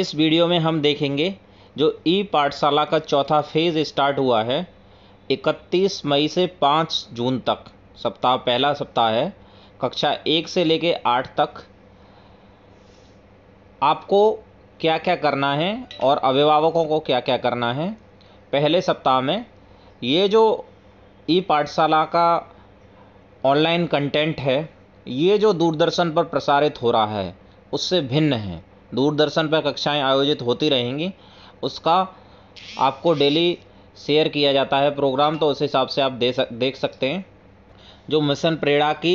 इस वीडियो में हम देखेंगे जो ई पाठशाला का चौथा फेज़ स्टार्ट हुआ है 31 मई से 5 जून तक सप्ताह पहला सप्ताह है कक्षा एक से लेके आठ तक आपको क्या क्या करना है और अभिभावकों को क्या क्या करना है पहले सप्ताह में ये जो ई पाठशाला का ऑनलाइन कंटेंट है ये जो दूरदर्शन पर प्रसारित हो रहा है उससे भिन्न है दूरदर्शन पर कक्षाएँ आयोजित होती रहेंगी उसका आपको डेली शेयर किया जाता है प्रोग्राम तो उस हिसाब से आप दे सक देख सकते हैं जो मिशन प्रेरणा की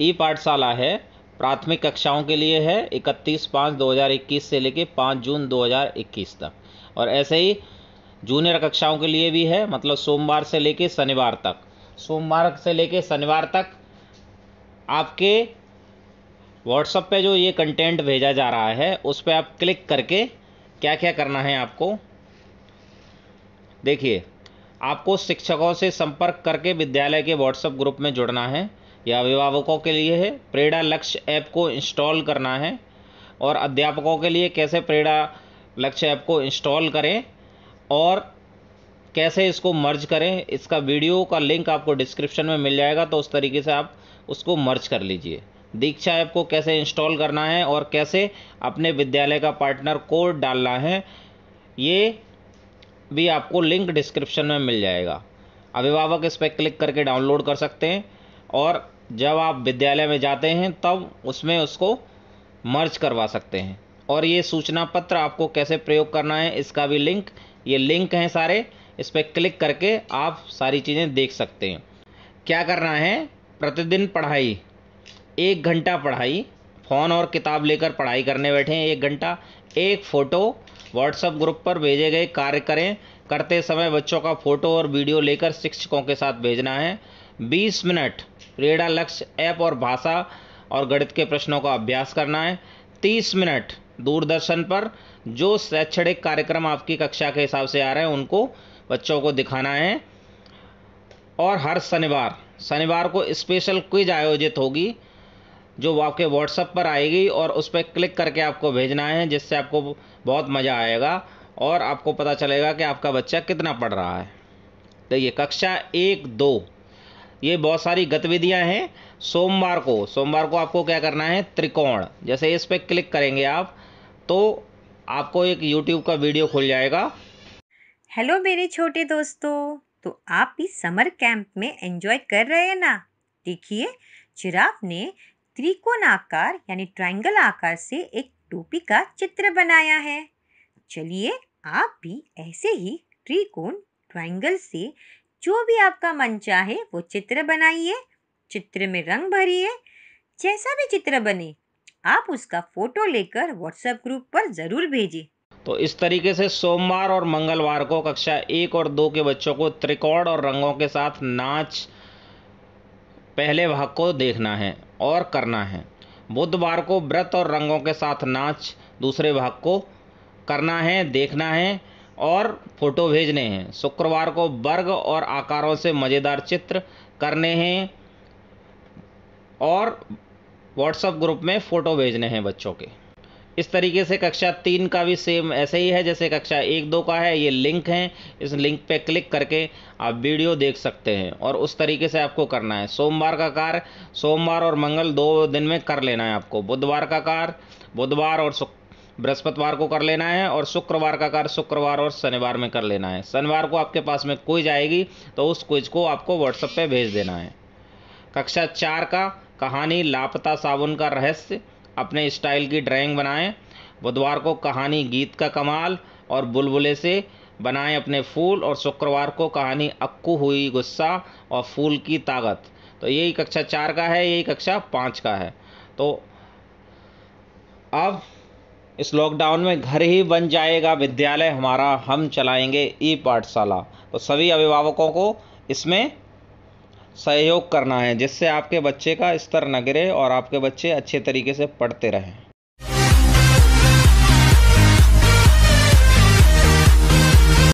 ई पाठशाला है प्राथमिक कक्षाओं के लिए है 31 पाँच 2021 से लेकर 5 जून 2021 तक और ऐसे ही जूनियर कक्षाओं के लिए भी है मतलब सोमवार से लेकर शनिवार तक सोमवार से लेकर शनिवार तक आपके व्हाट्सअप पे जो ये कंटेंट भेजा जा रहा है उस पर आप क्लिक करके क्या क्या करना है आपको देखिए आपको शिक्षकों से संपर्क करके विद्यालय के व्हाट्सएप ग्रुप में जुड़ना है या अभिभावकों के लिए है प्रेरणा लक्ष्य ऐप को इंस्टॉल करना है और अध्यापकों के लिए कैसे प्रेरणा लक्ष्य ऐप को इंस्टॉल करें और कैसे इसको मर्ज करें इसका वीडियो का लिंक आपको डिस्क्रिप्शन में मिल जाएगा तो उस तरीके से आप उसको मर्ज कर लीजिए दीक्षा ऐप को कैसे इंस्टॉल करना है और कैसे अपने विद्यालय का पार्टनर कोड डालना है ये भी आपको लिंक डिस्क्रिप्शन में मिल जाएगा अभिभावक इस पर क्लिक करके डाउनलोड कर सकते हैं और जब आप विद्यालय में जाते हैं तब उसमें उसको मर्ज करवा सकते हैं और ये सूचना पत्र आपको कैसे प्रयोग करना है इसका भी लिंक ये लिंक हैं सारे इस पर क्लिक करके आप सारी चीज़ें देख सकते हैं क्या करना है प्रतिदिन पढ़ाई एक घंटा पढ़ाई फ़ोन और किताब लेकर पढ़ाई करने बैठे हैं एक घंटा एक फ़ोटो व्हाट्सएप ग्रुप पर भेजे गए कार्य करें करते समय बच्चों का फ़ोटो और वीडियो लेकर शिक्षकों के साथ भेजना है बीस मिनट रेडा लक्ष्य ऐप और भाषा और गणित के प्रश्नों का अभ्यास करना है तीस मिनट दूरदर्शन पर जो शैक्षणिक कार्यक्रम आपकी कक्षा के हिसाब से आ रहे हैं उनको बच्चों को दिखाना है और हर शनिवार शनिवार को स्पेशल क्विज आयोजित होगी जो आपके व्हाट्सअप पर आएगी और उस पर क्लिक करके आपको भेजना है जिससे आपको बहुत मज़ा आएगा और आपको पता चलेगा कि आपका बच्चा कितना पढ़ रहा है तो ये कक्षा एक दो ये बहुत सारी गतिविधियां हैं सोमवार को सोमवार को आपको क्या करना है त्रिकोण जैसे इस पर क्लिक करेंगे आप तो आपको एक यूट्यूब का वीडियो खुल जाएगा हेलो मेरे छोटे दोस्तों तो आप भी समर कैंप में एंजॉय कर रहे हैं ना देखिए चिराग ने त्रिकोण आकार यानी ट्रायंगल आकार से एक टोपी का चित्र बनाया है चलिए आप भी ऐसे ही त्रिकोण ट्रायंगल से जो भी आपका मन चाहे वो चित्र बनाइए चित्र में रंग भरिए जैसा भी चित्र बने आप उसका फोटो लेकर व्हाट्सएप ग्रुप पर ज़रूर भेजिए तो इस तरीके से सोमवार और मंगलवार को कक्षा एक और दो के बच्चों को त्रिकोण और रंगों के साथ नाच पहले भाग को देखना है और करना है बुधवार को व्रत और रंगों के साथ नाच दूसरे भाग को करना है देखना है और फोटो भेजने हैं शुक्रवार को वर्ग और आकारों से मज़ेदार चित्र करने हैं और व्हाट्सएप ग्रुप में फ़ोटो भेजने हैं बच्चों के इस तरीके से कक्षा तीन का भी सेम ऐसे ही है जैसे कक्षा एक दो का है ये लिंक है इस लिंक पे क्लिक करके आप वीडियो देख सकते हैं और उस तरीके से आपको करना है सोमवार का कार्य सोमवार और मंगल दो दिन में कर लेना है आपको बुधवार का कार्य बुधवार और बृहस्पतिवार को कर लेना है और शुक्रवार का कार्य शुक्रवार और शनिवार में कर लेना है शनिवार को आपके पास में क्विज आएगी तो उस क्विज को आपको व्हाट्सएप पर भेज देना है कक्षा चार का कहानी लापता साबुन का रहस्य अपने स्टाइल की ड्राइंग बनाएं बुधवार को कहानी गीत का कमाल और बुलबुले से बनाएं अपने फूल और शुक्रवार को कहानी अक्कू हुई गुस्सा और फूल की ताकत तो यही कक्षा चार का है यही कक्षा पाँच का है तो अब इस लॉकडाउन में घर ही बन जाएगा विद्यालय हमारा हम चलाएंगे ई पाठशाला तो सभी अभिभावकों को इसमें सहयोग करना है जिससे आपके बच्चे का स्तर न गिरे और आपके बच्चे अच्छे तरीके से पढ़ते रहें